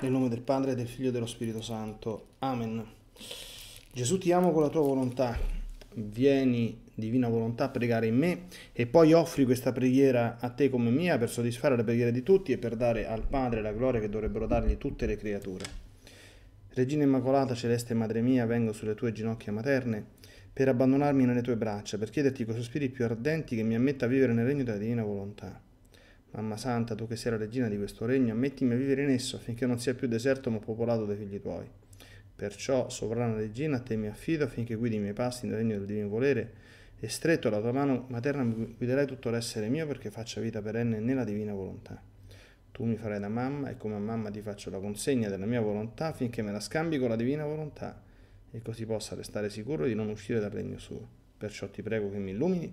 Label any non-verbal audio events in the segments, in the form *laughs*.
Nel nome del Padre, del Figlio e dello Spirito Santo. Amen. Gesù ti amo con la tua volontà. Vieni, divina volontà, a pregare in me e poi offri questa preghiera a te come mia per soddisfare le preghiere di tutti e per dare al Padre la gloria che dovrebbero dargli tutte le creature. Regina Immacolata, Celeste Madre mia, vengo sulle tue ginocchia materne per abbandonarmi nelle tue braccia, per chiederti con sospiri più ardenti che mi ammetta a vivere nel regno della divina volontà. Mamma santa, tu che sei la regina di questo regno, mettimi a vivere in esso affinché non sia più deserto ma popolato dai figli tuoi. Perciò, sovrana regina, a te mi affido affinché guidi i miei passi nel regno del divino volere e stretto alla tua mano materna mi guiderai tutto l'essere mio perché faccia vita perenne nella divina volontà. Tu mi farai da mamma e come a mamma ti faccio la consegna della mia volontà affinché me la scambi con la divina volontà e così possa restare sicuro di non uscire dal regno suo. Perciò ti prego che mi illumini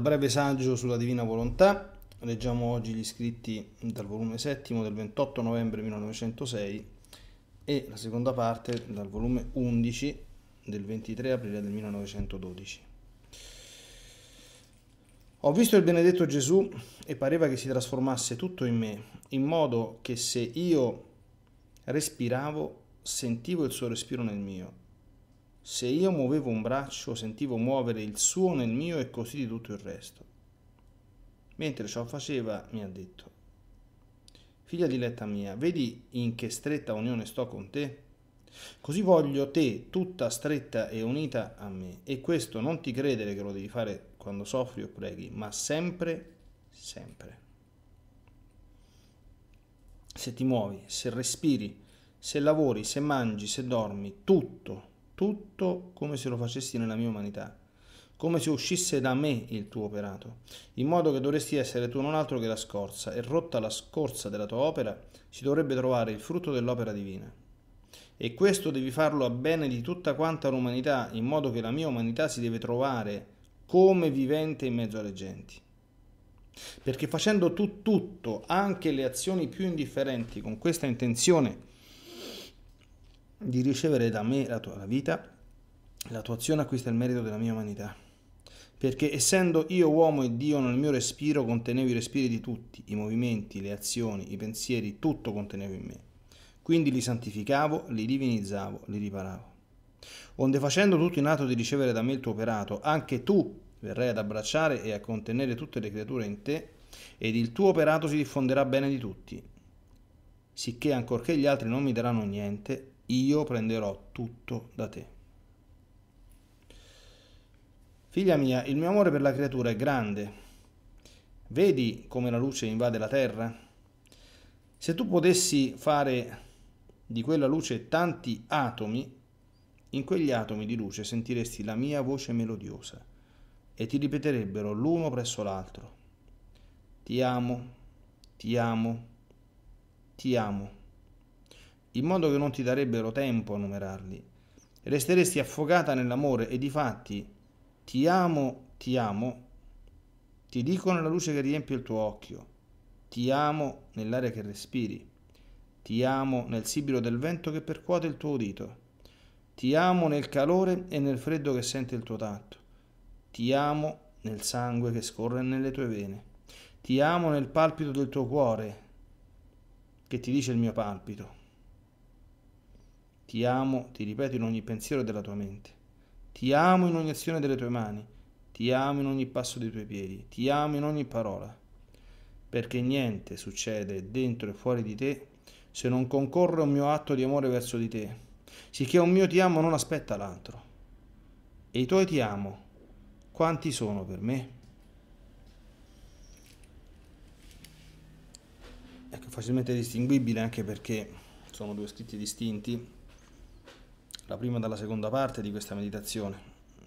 Dal breve saggio sulla divina volontà leggiamo oggi gli scritti dal volume 7 del 28 novembre 1906 e la seconda parte dal volume 11 del 23 aprile del 1912. Ho visto il benedetto Gesù e pareva che si trasformasse tutto in me, in modo che se io respiravo sentivo il suo respiro nel mio se io muovevo un braccio sentivo muovere il suo nel mio e così di tutto il resto. Mentre ciò faceva mi ha detto, Figlia diletta mia, vedi in che stretta unione sto con te? Così voglio te tutta stretta e unita a me. E questo non ti credere che lo devi fare quando soffri o preghi, ma sempre, sempre. Se ti muovi, se respiri, se lavori, se mangi, se dormi, tutto tutto come se lo facessi nella mia umanità, come se uscisse da me il tuo operato, in modo che dovresti essere tu non altro che la scorza, e rotta la scorza della tua opera si dovrebbe trovare il frutto dell'opera divina. E questo devi farlo a bene di tutta quanta l'umanità, in modo che la mia umanità si deve trovare come vivente in mezzo alle genti. Perché facendo tu tutto, anche le azioni più indifferenti, con questa intenzione, di ricevere da me la tua la vita, la tua azione acquista il merito della mia umanità. Perché essendo io uomo e Dio nel mio respiro contenevo i respiri di tutti, i movimenti, le azioni, i pensieri, tutto contenevo in me. Quindi li santificavo, li divinizzavo, li riparavo. Onde facendo tutto in atto di ricevere da me il tuo operato, anche tu verrai ad abbracciare e a contenere tutte le creature in te, ed il tuo operato si diffonderà bene di tutti. Sicché ancorché gli altri non mi daranno niente, io prenderò tutto da te. Figlia mia, il mio amore per la creatura è grande. Vedi come la luce invade la terra? Se tu potessi fare di quella luce tanti atomi, in quegli atomi di luce sentiresti la mia voce melodiosa e ti ripeterebbero l'uno presso l'altro. Ti amo, ti amo, ti amo in modo che non ti darebbero tempo a numerarli. Resteresti affogata nell'amore e di fatti ti amo, ti amo, ti dico nella luce che riempie il tuo occhio, ti amo nell'aria che respiri, ti amo nel sibilo del vento che percuote il tuo udito, ti amo nel calore e nel freddo che sente il tuo tatto, ti amo nel sangue che scorre nelle tue vene, ti amo nel palpito del tuo cuore che ti dice il mio palpito, ti amo, ti ripeto in ogni pensiero della tua mente. Ti amo in ogni azione delle tue mani. Ti amo in ogni passo dei tuoi piedi. Ti amo in ogni parola. Perché niente succede dentro e fuori di te se non concorre un mio atto di amore verso di te. Sicché un mio ti amo non aspetta l'altro. E i tuoi ti amo, quanti sono per me? Ecco, facilmente distinguibile anche perché sono due scritti distinti la prima dalla seconda parte di questa meditazione.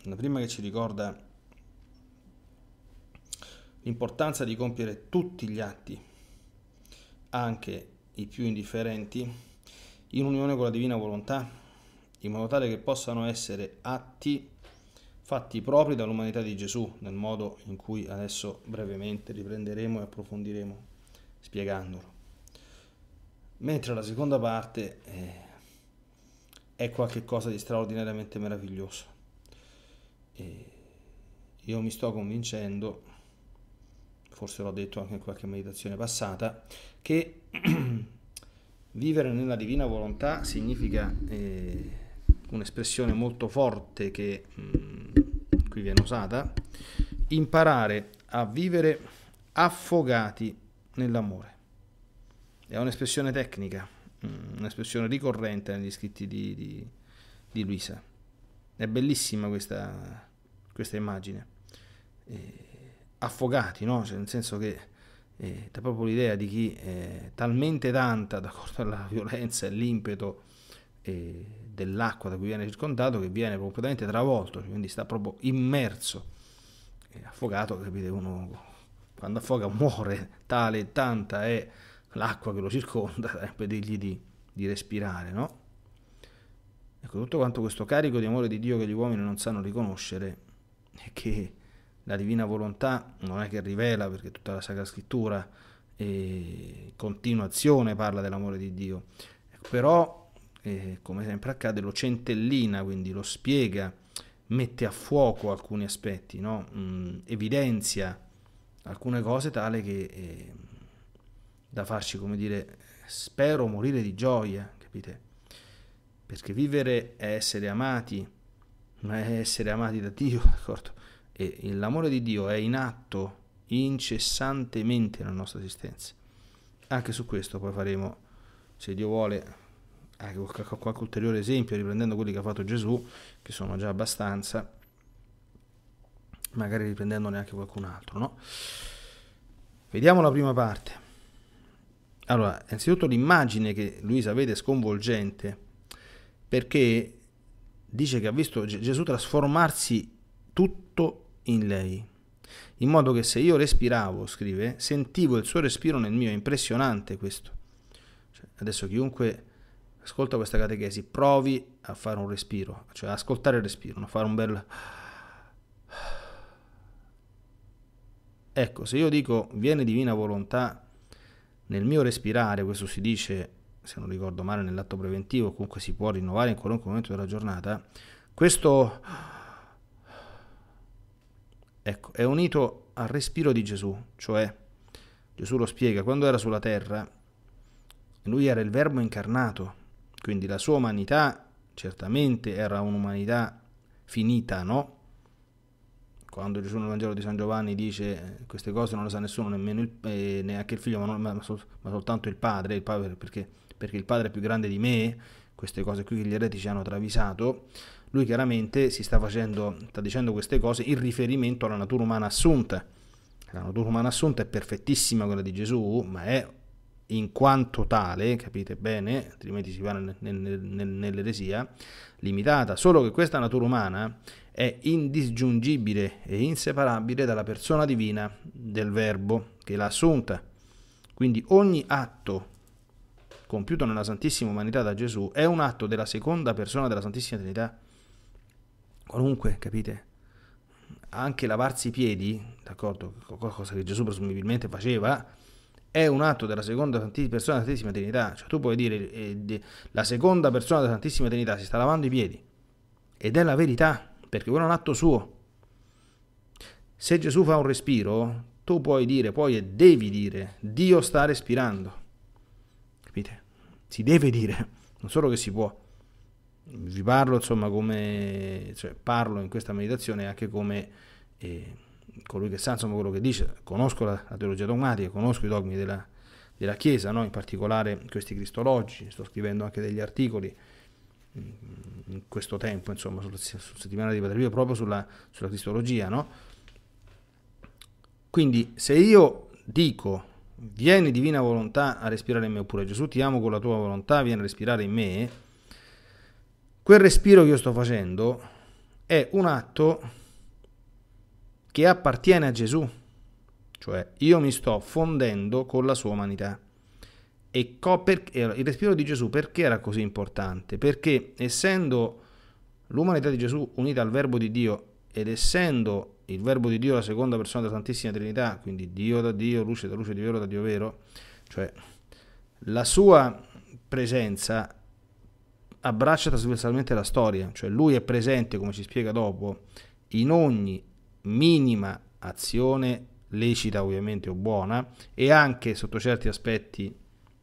La prima che ci ricorda l'importanza di compiere tutti gli atti, anche i più indifferenti, in unione con la divina volontà, in modo tale che possano essere atti fatti propri dall'umanità di Gesù, nel modo in cui adesso brevemente riprenderemo e approfondiremo spiegandolo. Mentre la seconda parte... Eh, è qualcosa di straordinariamente meraviglioso. E io mi sto convincendo, forse l'ho detto anche in qualche meditazione passata, che *clears throat* vivere nella divina volontà significa eh, un'espressione molto forte che mh, mm, qui viene usata, imparare a vivere affogati nell'amore. È un'espressione tecnica, Mm, un'espressione ricorrente negli scritti di, di, di Luisa. È bellissima questa, questa immagine. Eh, affogati, no? cioè, nel senso che eh, dà proprio l'idea di chi è talmente tanta, d'accordo alla violenza e all'impeto eh, dell'acqua da cui viene circondato, che viene completamente travolto, cioè, quindi sta proprio immerso. Eh, affogato, capite, uno quando affoga muore, tale, e tanta è l'acqua che lo circonda *laughs* per dirgli di, di respirare, no? Ecco, tutto quanto questo carico di amore di Dio che gli uomini non sanno riconoscere e che la divina volontà non è che rivela, perché tutta la Sacra Scrittura e continuazione parla dell'amore di Dio, ecco, però eh, come sempre accade lo centellina, quindi lo spiega, mette a fuoco alcuni aspetti, no? mm, evidenzia alcune cose tale che... Eh, da farci, come dire, spero morire di gioia, capite? Perché vivere è essere amati, ma è essere amati da Dio, *laughs* d'accordo? E l'amore di Dio è in atto incessantemente nella nostra esistenza. Anche su questo poi faremo, se Dio vuole, anche qualche ulteriore esempio, riprendendo quelli che ha fatto Gesù, che sono già abbastanza, magari riprendendone anche qualcun altro, no? Vediamo la prima parte. Allora, innanzitutto l'immagine che Luisa vede è sconvolgente perché dice che ha visto Gesù trasformarsi tutto in lei. In modo che se io respiravo, scrive, sentivo il suo respiro nel mio, è impressionante questo. Cioè, adesso chiunque ascolta questa catechesi, provi a fare un respiro, cioè ascoltare il respiro, a fare un bel... Ecco, se io dico viene divina volontà, nel mio respirare, questo si dice, se non ricordo male, nell'atto preventivo, comunque si può rinnovare in qualunque momento della giornata, questo ecco, è unito al respiro di Gesù, cioè Gesù lo spiega, quando era sulla terra, lui era il verbo incarnato, quindi la sua umanità certamente era un'umanità finita, no? quando Gesù nel Vangelo di San Giovanni dice eh, queste cose non le sa nessuno, il, eh, neanche il figlio, ma, non, ma, sol, ma soltanto il padre, il padre perché, perché, il padre è più grande di me, queste cose qui che gli eretici hanno travisato, lui chiaramente si sta, facendo, sta dicendo queste cose in riferimento alla natura umana assunta. La natura umana assunta è perfettissima quella di Gesù, ma è in quanto tale, capite bene, altrimenti si va nel, nel, nel, nell'eresia, limitata, solo che questa natura umana è indisgiungibile e inseparabile dalla persona divina del Verbo che l'ha assunta. Quindi ogni atto compiuto nella Santissima Umanità da Gesù è un atto della seconda persona della Santissima Trinità. Qualunque, capite? Anche lavarsi i piedi, d'accordo, qualcosa che Gesù presumibilmente faceva, è un atto della seconda persona della Santissima Trinità. Cioè, tu puoi dire eh, la seconda persona della Santissima Trinità si sta lavando i piedi. Ed è la verità, perché quello è un atto suo. Se Gesù fa un respiro, tu puoi dire, puoi e devi dire, Dio sta respirando. Capite? Si deve dire, non solo che si può. Vi parlo, insomma, come... Cioè, parlo in questa meditazione anche come... Eh, colui che sa insomma quello che dice, conosco la, la teologia dogmatica, conosco i dogmi della, della Chiesa, no? in particolare questi cristologi, sto scrivendo anche degli articoli mm, in questo tempo, insomma, sulla, sulla settimana di Padre Pio, proprio sulla, sulla cristologia, no? Quindi se io dico vieni divina volontà a respirare in me, oppure Gesù ti amo con la tua volontà, vieni a respirare in me, quel respiro che io sto facendo è un atto che appartiene a Gesù, cioè io mi sto fondendo con la sua umanità. E co- perché, il respiro di Gesù perché era così importante? Perché essendo l'umanità di Gesù unita al verbo di Dio ed essendo il verbo di Dio la seconda persona della Santissima Trinità, quindi Dio da Dio, luce da luce, di vero da Dio vero, cioè la sua presenza abbraccia trasversalmente la storia, cioè lui è presente, come ci spiega dopo, in ogni minima azione lecita ovviamente o buona e anche sotto certi aspetti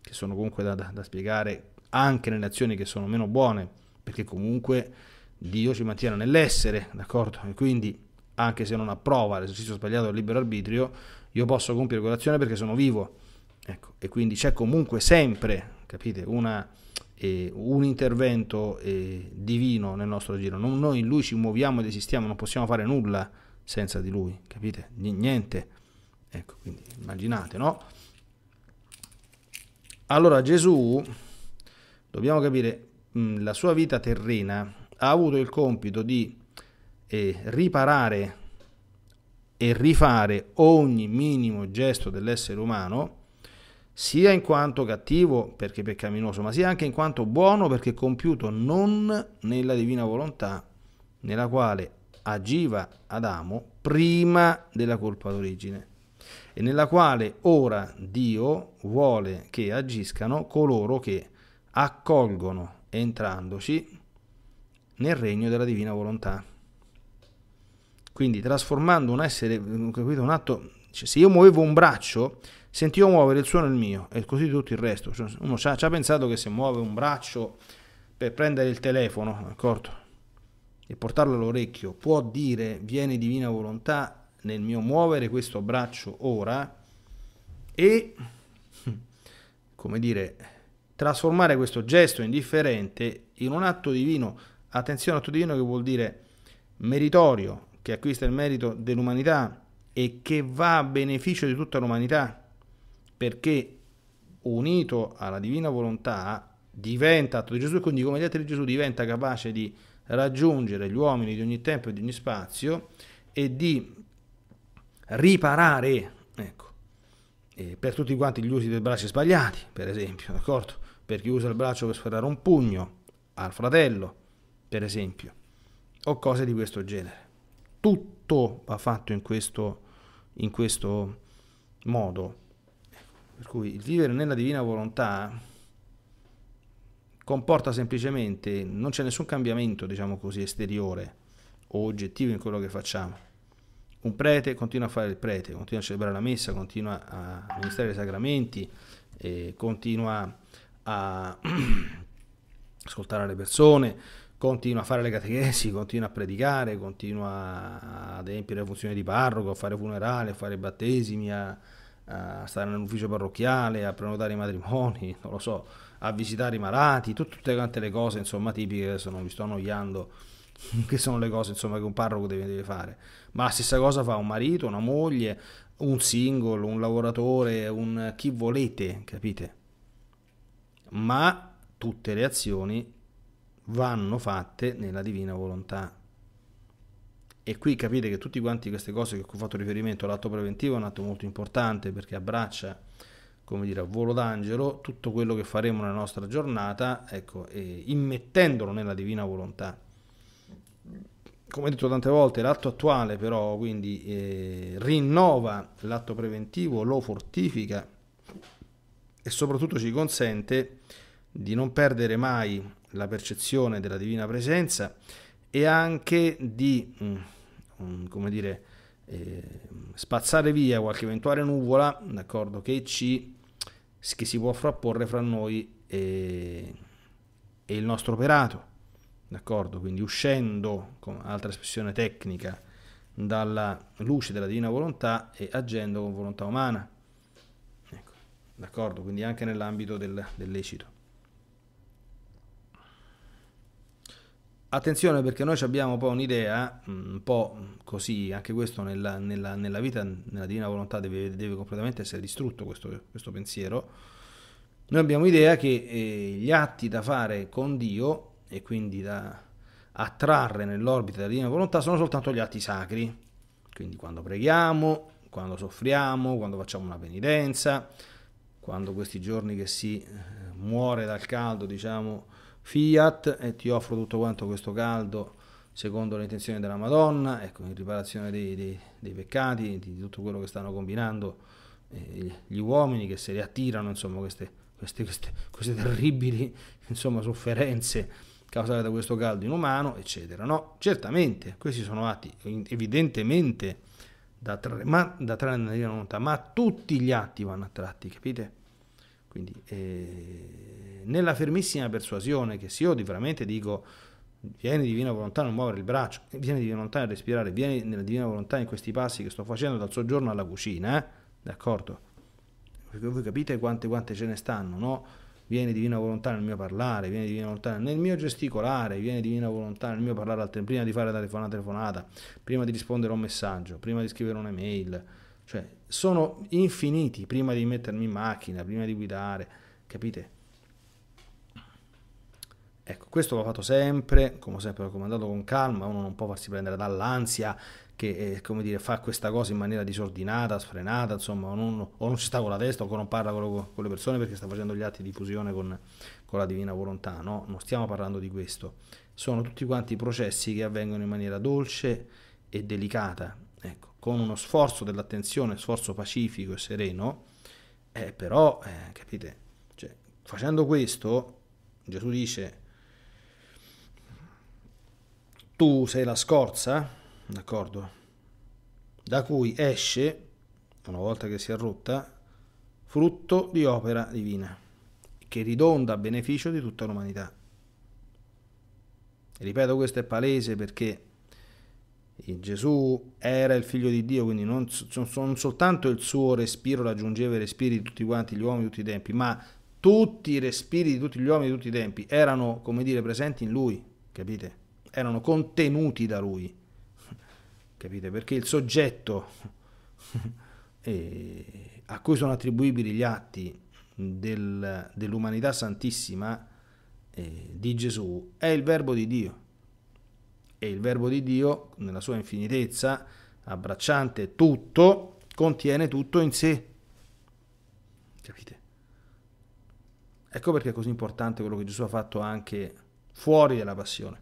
che sono comunque da, da, da spiegare anche nelle azioni che sono meno buone perché comunque Dio ci mantiene nell'essere d'accordo e quindi anche se non approva l'esercizio sbagliato del libero arbitrio io posso compiere quell'azione perché sono vivo ecco e quindi c'è comunque sempre capite una eh, un intervento eh, divino nel nostro giro non, noi in lui ci muoviamo ed esistiamo non possiamo fare nulla senza di lui, capite? Niente. Ecco, quindi immaginate, no? Allora Gesù, dobbiamo capire, mh, mm, la sua vita terrena ha avuto il compito di eh, riparare e rifare ogni minimo gesto dell'essere umano, sia in quanto cattivo perché peccaminoso, ma sia anche in quanto buono perché compiuto non nella divina volontà, nella quale agiva Adamo prima della colpa d'origine e nella quale ora Dio vuole che agiscano coloro che accolgono entrandoci nel regno della divina volontà. Quindi trasformando un essere, capito, un atto, cioè, se io muovevo un braccio, sentivo muovere il suono il mio e così tutto il resto. Cioè, uno ci ha pensato che se muove un braccio per prendere il telefono, d'accordo? e portarlo all'orecchio, può dire viene divina volontà nel mio muovere questo braccio ora e, *laughs* come dire, trasformare questo gesto indifferente in un atto divino, attenzione atto divino che vuol dire meritorio, che acquista il merito dell'umanità e che va a beneficio di tutta l'umanità, perché unito alla divina volontà diventa atto di Gesù e quindi come gli atti di Gesù diventa capace di raggiungere gli uomini di ogni tempo e di ogni spazio e di riparare, ecco, eh, per tutti quanti gli usi dei bracci sbagliati, per esempio, d'accordo? Per chi usa il braccio per sferrare un pugno al fratello, per esempio, o cose di questo genere. Tutto va fatto in questo, in questo modo. Per cui il vivere nella divina volontà comporta semplicemente, non c'è nessun cambiamento, diciamo così, esteriore o oggettivo in quello che facciamo. Un prete continua a fare il prete, continua a celebrare la messa, continua a ministrare i sacramenti, eh, continua a *clears throat* ascoltare le persone, continua a fare le catechesi, continua a predicare, continua ad adempiere le funzioni di parroco, a fare funerali, a fare battesimi, a, a stare nell'ufficio parrocchiale, a prenotare i matrimoni, *laughs* non lo so, a visitare i malati, tut- tutte quante le cose insomma tipiche, adesso non mi sto annoiando, *laughs* che sono le cose insomma che un parroco deve, deve fare, ma la stessa cosa fa un marito, una moglie, un singolo, un lavoratore, un chi volete, capite? Ma tutte le azioni vanno fatte nella divina volontà. E qui capite che tutte queste cose che ho fatto riferimento all'atto preventivo è un atto molto importante perché abbraccia come dire, a volo d'angelo tutto quello che faremo nella nostra giornata, ecco, immettendolo nella divina volontà. Come detto tante volte, l'atto attuale però quindi eh, rinnova l'atto preventivo, lo fortifica e soprattutto ci consente di non perdere mai la percezione della divina presenza e anche di, mm, mm, come dire, eh, spazzare via qualche eventuale nuvola, d'accordo, che ci che si può frapporre fra noi e, e il nostro operato, d'accordo? Quindi uscendo, con altra espressione tecnica, dalla luce della divina volontà e agendo con volontà umana, ecco, d'accordo? Quindi anche nell'ambito del, del lecito. Attenzione perché noi abbiamo poi un'idea, mm, un po' così, anche questo nella, nella, nella vita, nella divina volontà deve, deve completamente essere distrutto questo, questo, pensiero. Noi abbiamo idea che eh, gli atti da fare con Dio e quindi da attrarre nell'orbita della divina volontà sono soltanto gli atti sacri, quindi quando preghiamo, quando soffriamo, quando facciamo una penitenza, quando questi giorni che si eh, muore dal caldo, diciamo, Fiat e ti offro tutto quanto questo caldo secondo le intenzioni della Madonna, ecco, in riparazione dei, dei, dei peccati, di tutto quello che stanno combinando eh, gli uomini che se li attirano, insomma, queste, queste, queste, queste terribili insomma, sofferenze causate da questo caldo inumano, eccetera. No, certamente, questi sono atti evidentemente da, trarre, ma, da trarre una lontana, ma tutti gli atti vanno attratti, capite? Quindi eh, nella fermissima persuasione che se io veramente dico vieni divina volontà non muovere il braccio, vieni divina volontà a respirare, vieni nella divina volontà in questi passi che sto facendo dal soggiorno alla cucina, eh? d'accordo? Perché voi capite quante quante ce ne stanno, no? Viene divina volontà nel mio parlare, viene divina volontà nel mio gesticolare, viene divina volontà nel mio parlare al tempo, prima di fare una telefonata, prima di rispondere a un messaggio, prima di scrivere un'email, cioè sono infiniti prima di mettermi in macchina, prima di guidare, capite? Ecco, questo l'ho fatto sempre, come sempre raccomandato con calma, uno non può farsi prendere dall'ansia che eh, come dire, fa questa cosa in maniera disordinata, sfrenata, insomma, o non, o non ci sta con la testa o non parla con, con, le persone perché sta facendo gli atti di fusione con, con la divina volontà, no, non stiamo parlando di questo, sono tutti quanti processi che avvengono in maniera dolce e delicata, ecco con uno sforzo dell'attenzione, sforzo pacifico e sereno, eh, però, eh, capite, cioè, facendo questo, Gesù dice, tu sei la scorza, d'accordo, da cui esce, una volta che si è rotta, frutto di opera divina, che ridonda a beneficio di tutta l'umanità. Ripeto, questo è palese perché Gesù era il figlio di Dio, quindi non, non, soltanto il suo respiro raggiungeva i respiri di tutti quanti gli uomini di tutti i tempi, ma tutti i respiri di tutti gli uomini di tutti i tempi erano, come dire, presenti in lui, capite? Erano contenuti da lui, capite? Perché il soggetto *laughs* a cui sono attribuibili gli atti del, dell'umanità santissima eh, di Gesù è il verbo di Dio e il Verbo di Dio, nella sua infinitezza, abbracciante tutto, contiene tutto in sé. Capite? Ecco perché è così importante quello che Gesù ha fatto anche fuori dalla passione.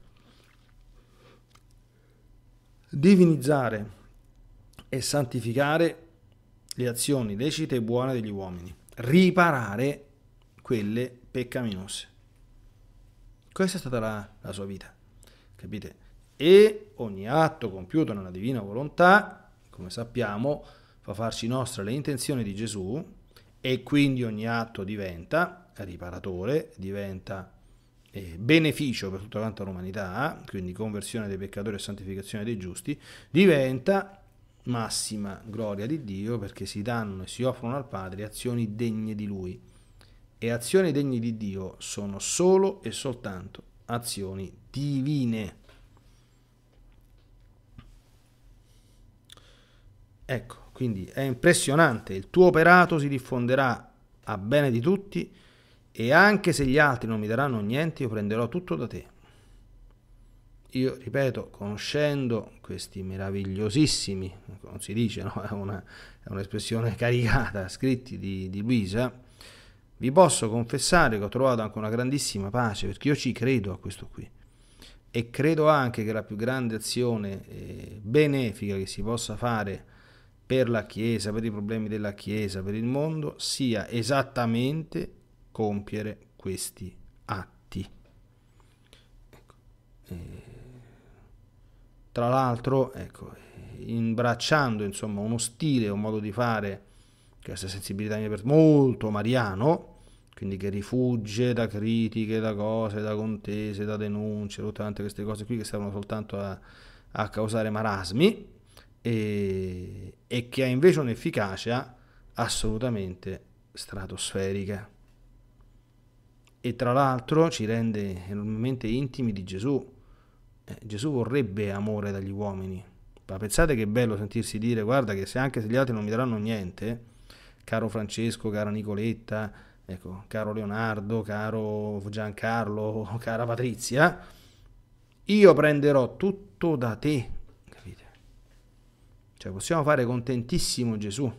Divinizzare e santificare le azioni lecite e buone degli uomini, riparare quelle peccaminose. Questa è stata la, la sua vita, capite? e ogni atto compiuto nella divina volontà, come sappiamo, fa farci nostra le intenzioni di Gesù e quindi ogni atto diventa riparatore, diventa eh, beneficio per tutta quanta l'umanità, quindi conversione dei peccatori e santificazione dei giusti, diventa massima gloria di Dio perché si danno e si offrono al Padre azioni degne di Lui. E azioni degne di Dio sono solo e soltanto azioni divine. Ecco, quindi è impressionante, il tuo operato si diffonderà a bene di tutti e anche se gli altri non mi daranno niente, io prenderò tutto da te. Io, ripeto, conoscendo questi meravigliosissimi, come si dice, no? *laughs* è, una, è un'espressione *laughs* caricata, scritti di, di Luisa, vi posso confessare che ho trovato anche una grandissima pace, perché io ci credo a questo qui. E credo anche che la più grande azione eh, benefica che si possa fare per la Chiesa, per i problemi della Chiesa, per il mondo, sia esattamente compiere questi atti. Ecco. Eh, tra l'altro, ecco, imbracciando insomma, uno stile, un modo di fare, questa sensibilità molto mariano, quindi che rifugge da critiche, da cose, da contese, da denunce, tutte queste cose qui che servono soltanto a, a causare marasmi, e, e che ha invece un'efficacia assolutamente stratosferica. E tra l'altro ci rende enormemente intimi di Gesù. Eh, Gesù vorrebbe amore dagli uomini. Ma pensate che bello sentirsi dire, guarda che se anche se gli altri non mi daranno niente, caro Francesco, cara Nicoletta, ecco, caro Leonardo, caro Giancarlo, *laughs* cara Patrizia, io prenderò tutto da te, cioè possiamo fare contentissimo Gesù,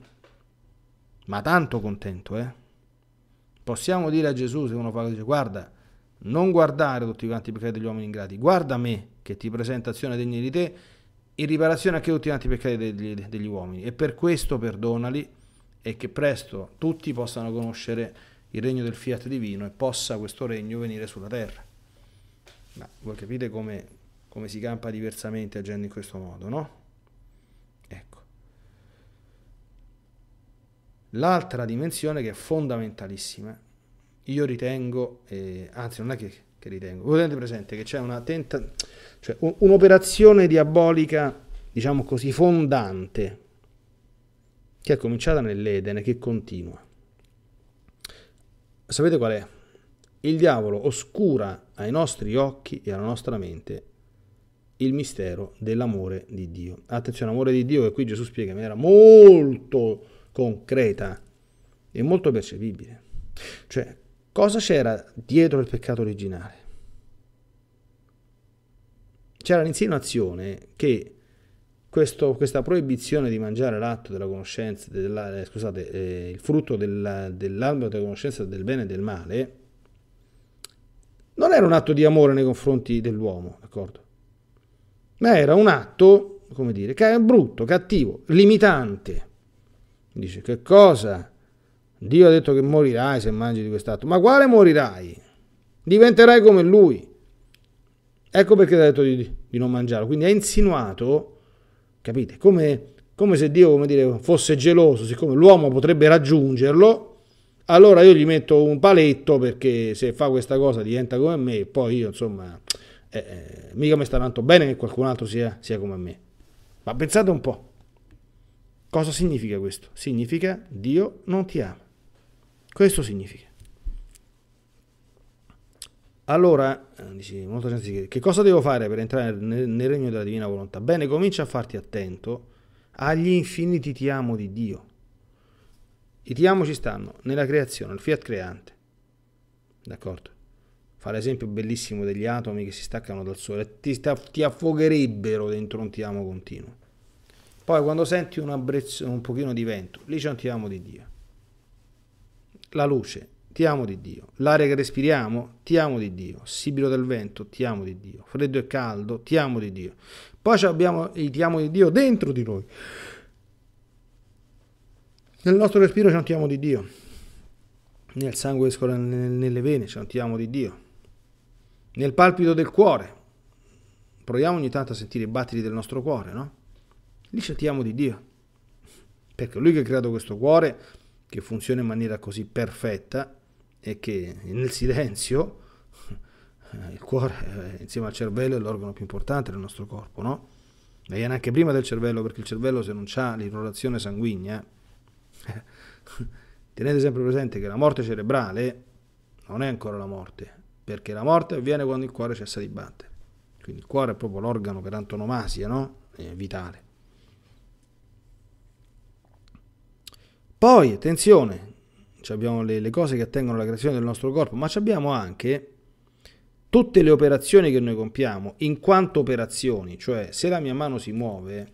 ma tanto contento, eh? Possiamo dire a Gesù, se uno fa dice, guarda, non guardare tutti quanti i peccati degli uomini ingrati, guarda me che ti presento azione degna di te, in riparazione anche tutti quanti i peccati degli, degli uomini. E per questo perdonali e che presto tutti possano conoscere il regno del fiat divino e possa questo regno venire sulla terra. Ma voi capite come, come si campa diversamente agendo in questo modo, no? L'altra dimensione che è fondamentalissima, io ritengo, eh, anzi non è che, che ritengo, voi tenete presente che c'è una tenta, cioè un, un'operazione diabolica, diciamo così, fondante, che è cominciata nell'Eden e che continua. Sapete qual è? Il diavolo oscura ai nostri occhi e alla nostra mente il mistero dell'amore di Dio. Attenzione, amore di Dio che qui Gesù spiega in maniera molto concreta e molto percepibile. Cioè, cosa c'era dietro il peccato originale? C'era l'insinuazione che questo, questa proibizione di mangiare l'atto della conoscenza, della, eh, scusate, eh, il frutto della, dell'albero della conoscenza del bene e del male, non era un atto di amore nei confronti dell'uomo, d'accordo? Ma era un atto, come dire, che è brutto, cattivo, limitante. Dice, che cosa? Dio ha detto che morirai se mangi di quest'altro, Ma quale morirai? Diventerai come lui. Ecco perché ha detto di, di non mangiarlo. Quindi ha insinuato, capite, come, come se Dio come dire, fosse geloso, siccome l'uomo potrebbe raggiungerlo, allora io gli metto un paletto perché se fa questa cosa diventa come me, e poi io insomma, eh, eh, mica mi sta tanto bene che qualcun altro sia, sia come me. Ma pensate un po'. Cosa significa questo? Significa Dio non ti ama. Questo significa. Allora, eh, dici, molta gente si chiede, che cosa devo fare per entrare nel, nel regno della divina volontà? Bene, comincia a farti attento agli infiniti ti amo di Dio. I ti amo ci stanno nella creazione, il fiat creante. D'accordo? Fa l'esempio bellissimo degli atomi che si staccano dal sole, ti, ti affogherebbero dentro un ti amo continuo. Poi quando senti un, abbrezzo, un pochino di vento, lì c'è un ti amo di Dio. La luce, ti amo di Dio. L'aria che respiriamo, ti amo di Dio. Sibilo del vento, ti amo di Dio. Freddo e caldo, ti amo di Dio. Poi abbiamo il ti amo di Dio dentro di noi. Nel nostro respiro c'è un ti amo di Dio. Nel sangue che scorre nelle vene c'è un ti amo di Dio. Nel palpito del cuore. Proviamo ogni tanto a sentire i battiti del nostro cuore, no? li cerchiamo di Dio. Perché lui che ha creato questo cuore che funziona in maniera così perfetta e che nel silenzio eh, il cuore eh, insieme al cervello è l'organo più importante del nostro corpo, no? E viene anche prima del cervello, perché il cervello se non ha l'irrorazione sanguigna, eh, *laughs* tenete sempre presente che la morte cerebrale non è ancora la morte, perché la morte avviene quando il cuore cessa di battere. Quindi il cuore è proprio l'organo per antonomasia, no? È vitale. Poi, attenzione, abbiamo le, le cose che attengono alla creazione del nostro corpo, ma abbiamo anche tutte le operazioni che noi compiamo, in quanto operazioni, cioè se la mia mano si muove,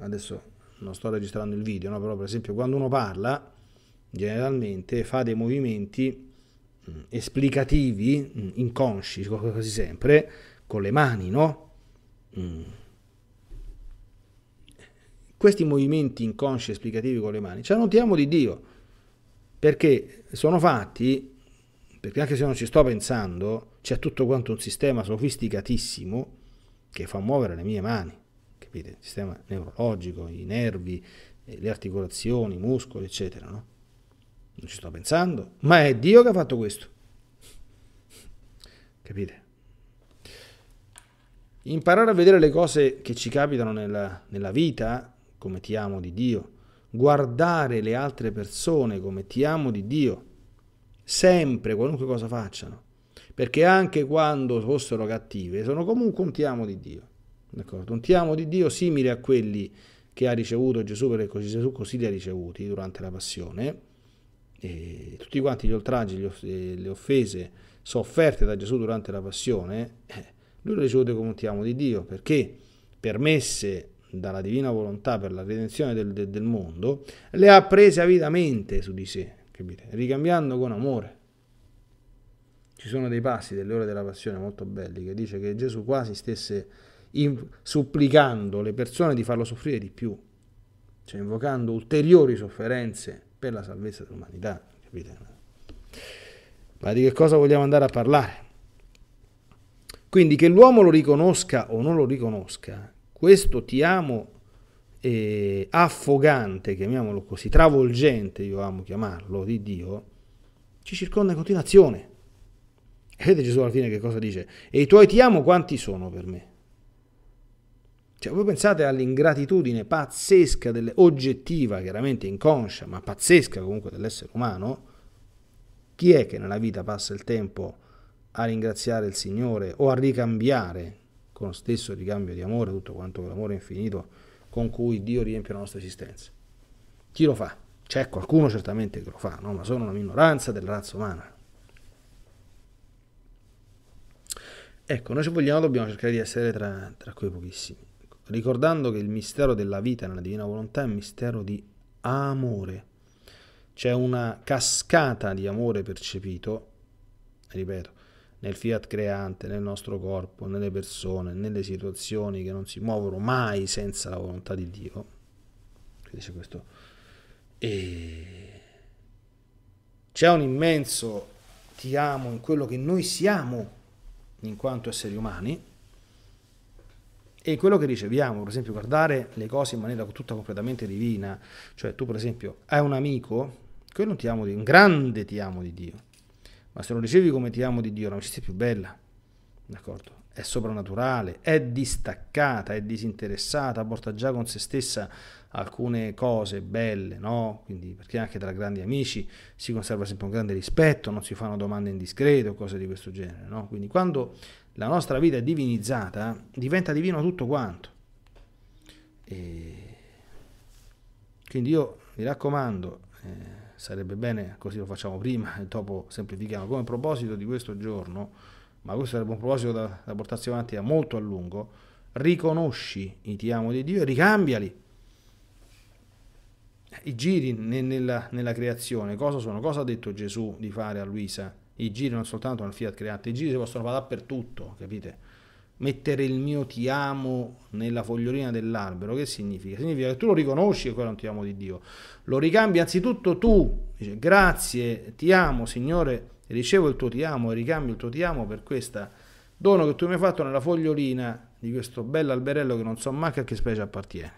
adesso non sto registrando il video, no? però per esempio quando uno parla, generalmente fa dei movimenti mm, esplicativi, mm, inconsci, quasi sempre, con le mani, no? Mm. Questi movimenti inconsci esplicativi con le mani, ce la notiamo di Dio, perché sono fatti, perché anche se non ci sto pensando, c'è tutto quanto un sistema sofisticatissimo che fa muovere le mie mani, capite? Il sistema neurologico, i nervi, eh, le articolazioni, i muscoli, eccetera, no? Non ci sto pensando, ma è Dio che ha fatto questo. Capite? Imparare a vedere le cose che ci capitano nella, nella vita come ti amo di Dio, guardare le altre persone come ti amo di Dio, sempre, qualunque cosa facciano, perché anche quando fossero cattive, sono comunque un ti amo di Dio, d'accordo? Un ti amo di Dio simile a quelli che ha ricevuto Gesù, perché Gesù così li ha ricevuti durante la passione, e tutti quanti gli oltraggi, eh, le offese sofferte da Gesù durante la passione, eh, lui le ricevute come un ti amo di Dio, perché permesse dalla divina volontà per la redenzione del, del, del mondo, le ha prese avidamente su di sé, capite? ricambiando con amore. Ci sono dei passi delle ore della passione molto belli che dice che Gesù quasi stesse in, supplicando le persone di farlo soffrire di più, cioè invocando ulteriori sofferenze per la salvezza dell'umanità. Capite? Ma di che cosa vogliamo andare a parlare? Quindi che l'uomo lo riconosca o non lo riconosca, questo ti amo eh, affogante, chiamiamolo così, travolgente, io amo chiamarlo, di Dio, ci circonda in continuazione. E vedete Gesù alla fine che cosa dice? E i tuoi ti amo quanti sono per me? Cioè, voi pensate all'ingratitudine pazzesca, delle, oggettiva, chiaramente inconscia, ma pazzesca comunque dell'essere umano? Chi è che nella vita passa il tempo a ringraziare il Signore o a ricambiare con lo stesso ricambio di amore, tutto quanto l'amore infinito con cui Dio riempie la nostra esistenza. Chi lo fa? C'è qualcuno certamente che lo fa, no? ma sono una minoranza della razza umana. Ecco, noi ci vogliamo, dobbiamo cercare di essere tra, tra quei pochissimi, ricordando che il mistero della vita nella divina volontà è un mistero di amore. C'è una cascata di amore percepito, ripeto, nel fiat creante, nel nostro corpo, nelle persone, nelle situazioni che non si muovono mai senza la volontà di Dio. Dice questo. E c'è un immenso ti amo in quello che noi siamo in quanto esseri umani e quello che riceviamo, per esempio guardare le cose in maniera tutta completamente divina, cioè tu per esempio hai un amico, quello ti amo di un grande ti amo di Dio ma se non ricevi come ti amo di Dio, l'amicizia è più bella, d'accordo? È soprannaturale, è distaccata, è disinteressata, porta già con se stessa alcune cose belle, no? Quindi, perché anche tra grandi amici si conserva sempre un grande rispetto, non si fanno domande indiscrete o cose di questo genere, no? Quindi, quando la nostra vita è divinizzata, diventa divino tutto quanto. E quindi io mi raccomando, eh, sarebbe bene, così lo facciamo prima e dopo semplifichiamo. Come proposito di questo giorno, ma questo sarebbe un proposito da, da portarsi avanti a molto a lungo, riconosci i ti amo di Dio e ricambiali. I giri nella, nella creazione, cosa sono? Cosa ha detto Gesù di fare a Luisa? I giri non soltanto nel fiat creato, i giri si possono fare dappertutto, capite? mettere il mio ti amo nella fogliolina dell'albero, che significa? Significa che tu lo riconosci che quello è un ti amo di Dio. Lo ricambi anzitutto tu, dice grazie, ti amo Signore, ricevo il tuo ti amo e ricambio il tuo ti amo per questo dono che tu mi hai fatto nella fogliolina di questo bel alberello che non so manca a che specie appartiene.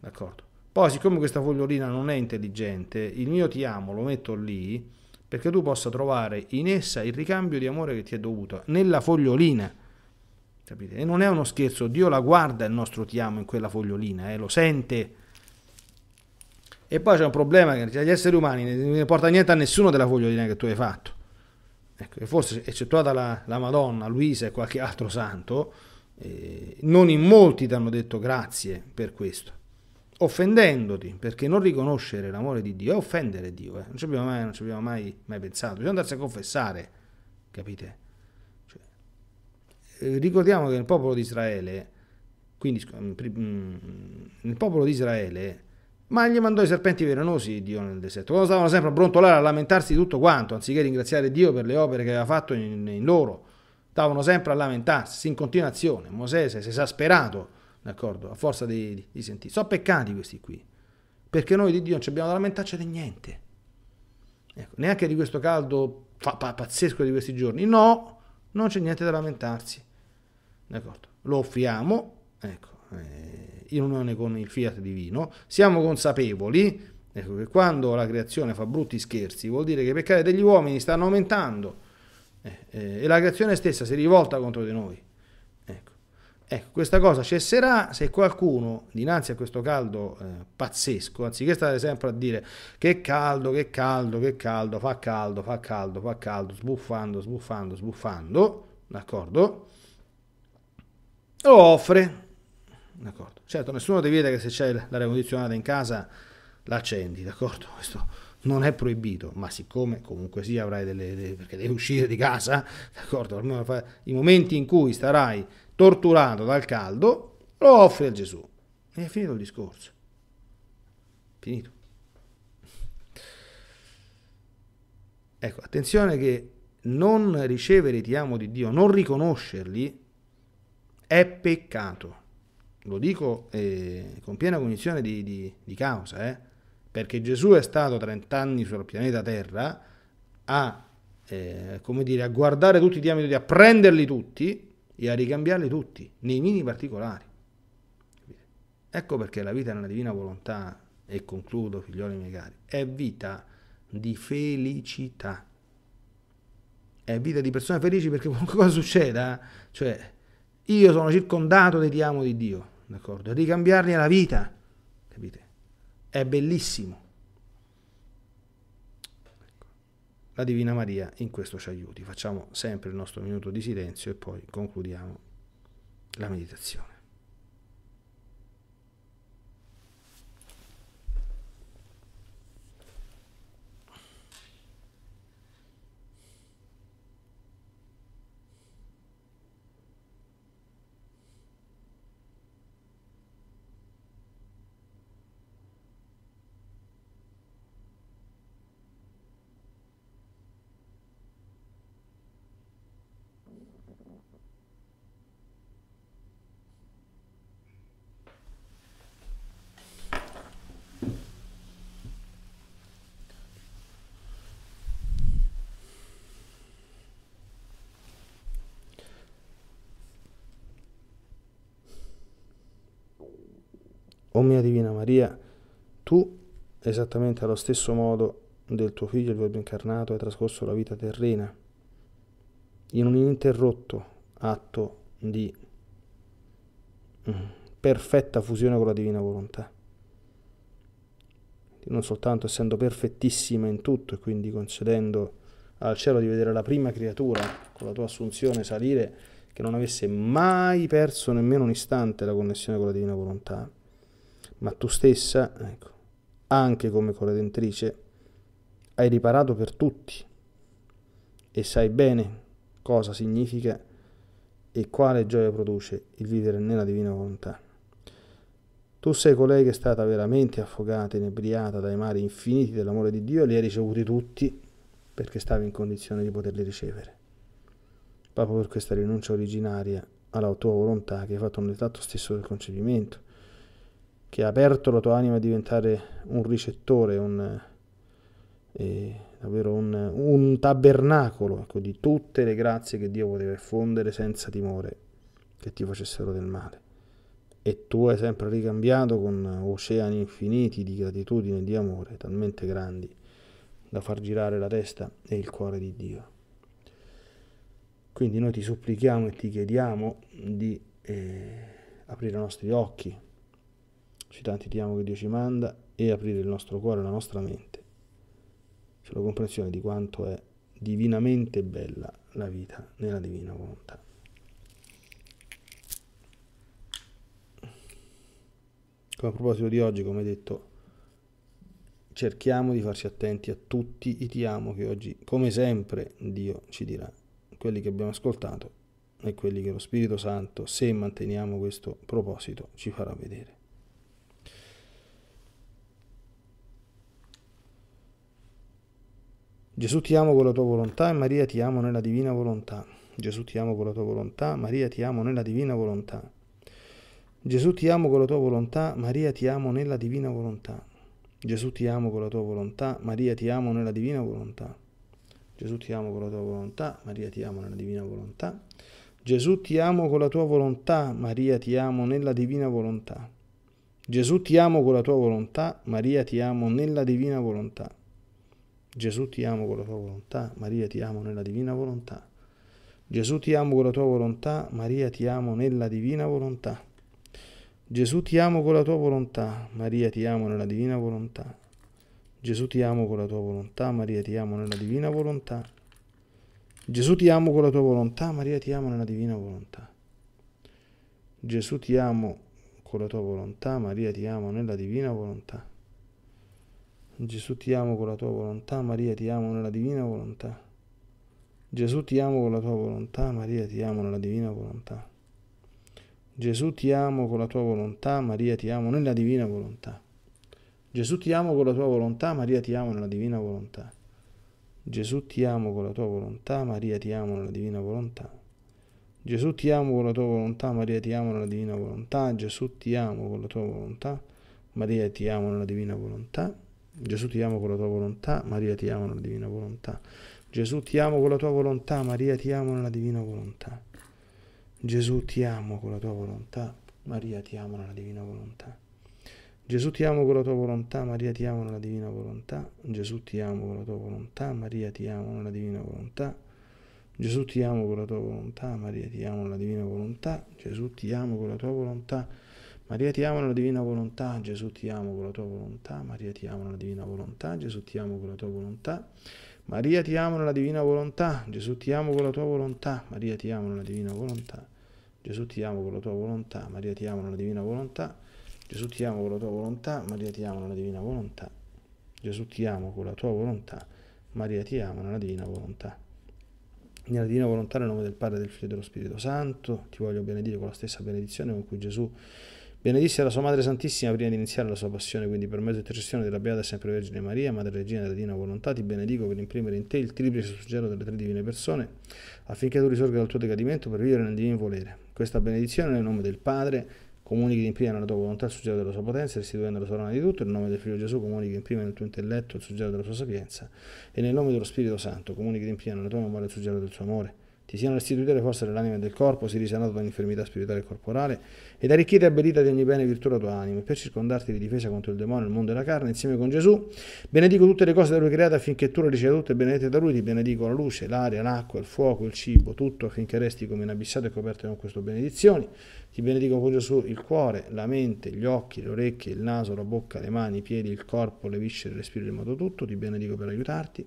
D'accordo? Poi siccome questa fogliolina non è intelligente, il mio ti amo lo metto lì perché tu possa trovare in essa il ricambio di amore che ti è dovuto nella fogliolina Capite? E non è uno scherzo, Dio la guarda il nostro ti amo in quella fogliolina, eh, lo sente. E poi c'è un problema che agli esseri umani non ne porta niente a nessuno della fogliolina che tu hai fatto. Ecco, e forse eccettuata la, la, Madonna, Luisa e qualche altro santo, eh, non in molti ti hanno detto grazie per questo, offendendoti, perché non riconoscere l'amore di Dio è offendere Dio, eh. non ci abbiamo, mai, non ci abbiamo mai, mai pensato, bisogna andarsi a confessare, capite? Eh, ricordiamo che nel popolo di Israele, quindi mm, mm, nel popolo di Israele, ma gli mandò i serpenti velenosi Dio nel deserto. Loro stavano sempre a brontolare, a lamentarsi di tutto quanto, anziché ringraziare Dio per le opere che aveva fatto in, in loro. Stavano sempre a lamentarsi, in continuazione. Mosè si è esasperato, d'accordo, a forza di, di, di sentire. Sono peccati questi qui, perché noi di Dio non ci abbiamo da lamentarci di niente. Ecco, neanche di questo caldo pazzesco di questi giorni. No, non c'è niente da lamentarsi. D'accordo? Lo offriamo, ecco, eh, in unione con il fiat divino, siamo consapevoli ecco, che quando la creazione fa brutti scherzi vuol dire che i peccati degli uomini stanno aumentando eh, eh, e la creazione stessa si rivolta contro di noi. Ecco. ecco. questa cosa cesserà se qualcuno dinanzi a questo caldo eh, pazzesco, anziché stare sempre a dire che caldo, che caldo, che caldo, fa caldo, fa caldo, fa caldo, sbuffando, sbuffando, sbuffando, d'accordo? o offre, d'accordo, certo nessuno ti vieta che se c'è l'aria condizionata in casa la accendi, d'accordo, questo non è proibito, ma siccome comunque sì avrai delle, delle perché devi uscire di casa, *laughs* d'accordo, i momenti in cui starai torturato dal caldo, lo offri a Gesù. E è finito il discorso. Finito. Ecco, attenzione che non ricevere ti amo di Dio, non riconoscerli, è peccato. Lo dico eh, con piena cognizione di, di, di causa, eh? perché Gesù è stato 30 anni sul pianeta Terra a, eh, come dire, a guardare tutti i diametri, a prenderli tutti e a ricambiarli tutti, nei mini particolari. Ecco perché la vita nella divina volontà, e concludo, figlioli miei cari, è vita di felicità. È vita di persone felici perché qualcosa succeda, cioè io sono circondato dai diamo di Dio, d'accordo? Ricambiarne la vita, capite? È bellissimo. La Divina Maria in questo ci aiuti. Facciamo sempre il nostro minuto di silenzio e poi concludiamo la meditazione. O mia Divina Maria, tu, esattamente allo stesso modo del tuo figlio, il Verbo incarnato, hai trascorso la vita terrena in un ininterrotto atto di mm, perfetta fusione con la divina volontà. Non soltanto essendo perfettissima in tutto e quindi concedendo al cielo di vedere la prima creatura con la tua assunzione salire che non avesse mai perso nemmeno un istante la connessione con la divina volontà, ma tu stessa, ecco, anche come corredentrice, hai riparato per tutti e sai bene cosa significa e quale gioia produce il vivere nella divina volontà. Tu sei colei che è stata veramente affogata, inebriata dai mari infiniti dell'amore di Dio e li hai ricevuti tutti perché stavi in condizione di poterli ricevere. Proprio per questa rinuncia originaria alla tua volontà che hai fatto nel nell'atto stesso del concepimento, che ha aperto la tua anima a diventare un ricettore, un, eh, eh, davvero un, un tabernacolo ecco, di tutte le grazie che Dio poteva effondere senza timore che ti facessero del male. E tu hai sempre ricambiato con oceani infiniti di gratitudine e di amore, talmente grandi da far girare la testa e il cuore di Dio. Quindi noi ti supplichiamo e ti chiediamo di eh, aprire i nostri occhi ci amo che Dio ci manda e aprire il nostro cuore la nostra mente sulla comprensione di quanto è divinamente bella la vita nella divina volontà. Come a proposito di oggi, come detto, cerchiamo di farci attenti a tutti i ti amo che oggi, come sempre, Dio ci dirà, quelli che abbiamo ascoltato e quelli che lo Spirito Santo, se manteniamo questo proposito, ci farà vedere. Gesù ti amo con la tua volontà e Maria ti amo nella divina volontà. Gesù ti amo con la tua volontà, Maria ti amo nella divina volontà. Gesù ti amo con la tua volontà, Maria ti amo nella divina volontà. Gesù ti amo con la tua volontà, Maria ti amo nella divina volontà. Gesù ti amo con la tua volontà, Maria ti amo nella divina volontà. Gesù ti amo con la tua volontà, Maria ti amo nella divina volontà. Gesù ti amo con la tua volontà, Maria ti amo nella divina volontà. Gesù ti amo con la tua volontà, Maria ti amo nella divina volontà. Gesù ti amo con la tua volontà, Maria ti amo nella divina volontà. Gesù ti amo con la tua volontà, Maria ti amo nella divina volontà. Gesù ti amo con la tua volontà, Maria ti amo nella divina volontà. Gesù ti amo con la tua volontà, Maria ti amo nella divina volontà. Gesù ti amo con la tua volontà, Maria ti amo nella divina volontà. Gesù ti amo con la tua volontà, Maria ti amo nella divina volontà. Gesù ti amo con la tua volontà, Maria ti amo nella divina volontà. Gesù ti amo con la tua volontà, Maria ti amo nella divina volontà. Gesù ti amo con la tua volontà, Maria ti amo nella divina volontà. Gesù ti amo con la tua volontà, Maria ti amo nella divina volontà. Gesù ti amo con la tua volontà, Maria ti amo nella divina volontà. Gesù ti amo con la tua volontà, Maria ti amo nella divina volontà. Gesù ti amo con la tua volontà, Maria ti amo nella divina volontà. Gesù ti amo con la tua volontà, Maria ti amo nella divina volontà. Gesù ti amo con la tua volontà, Maria ti amo nella divina volontà. Gesù ti amo con la tua volontà, Maria ti amo nella divina volontà. Gesù ti amo con la tua volontà, Maria ti amo nella divina volontà. Gesù ti amo con la tua volontà, Maria ti amo nella divina volontà. Gesù ti amo con la tua volontà. Maria ti amo nella divina volontà, Gesù ti amo con la tua volontà, Maria ti amo nella divina volontà, Gesù ti amo con la tua volontà. Maria ti amo nella divina volontà, Gesù ti amo con la tua volontà, Maria ti amo nella divina volontà, Gesù ti amo con la tua volontà, Maria ti amo nella divina volontà, Gesù ti amo con la tua volontà, Maria ti amo nella divina volontà, Gesù ti amo con la tua volontà, Maria ti amo nella divina volontà. Nella divina volontà nel nome del Padre, del Figlio e dello Spirito Santo, ti voglio benedire con la stessa benedizione con cui Gesù Benedisse la sua Madre Santissima prima di iniziare la sua passione, quindi per mezzo intercessione della Beata Sempre Vergine Maria, Madre Regina della Divina Volontà, ti benedico per imprimere in te il triplice suggero delle tre divine persone, affinché tu risorga dal tuo decadimento per vivere nel divino volere. Questa benedizione nel nome del Padre, comunichi in prima nella tua volontà il suggero della sua potenza, restituendo la sorana di tutto, nel nome del Figlio Gesù comunichi in prima nel tuo intelletto il suggero della sua sapienza, e nel nome dello Spirito Santo comunichi in prima nella tua memoria il suggero del suo amore ti siano restituite le forze dell'anima e del corpo, si risanato da ogni infermità spirituale e corporale, ed arricchita e abbellita di ogni bene e virtù la tua anima, per circondarti di difesa contro il demonio, il mondo e la carne, insieme con Gesù. Benedico tutte le cose da lui create affinché tu le riceva tutte e benedette da lui, ti benedico la luce, l'aria, l'acqua, il fuoco, il cibo, tutto affinché resti come inabissato e coperto con queste benedizioni. Ti benedico con Gesù il cuore, la mente, gli occhi, le orecchie, il naso, la bocca, le mani, i piedi, il corpo, le viscere, il respiro, il modo tutto. Ti benedico per aiutarti.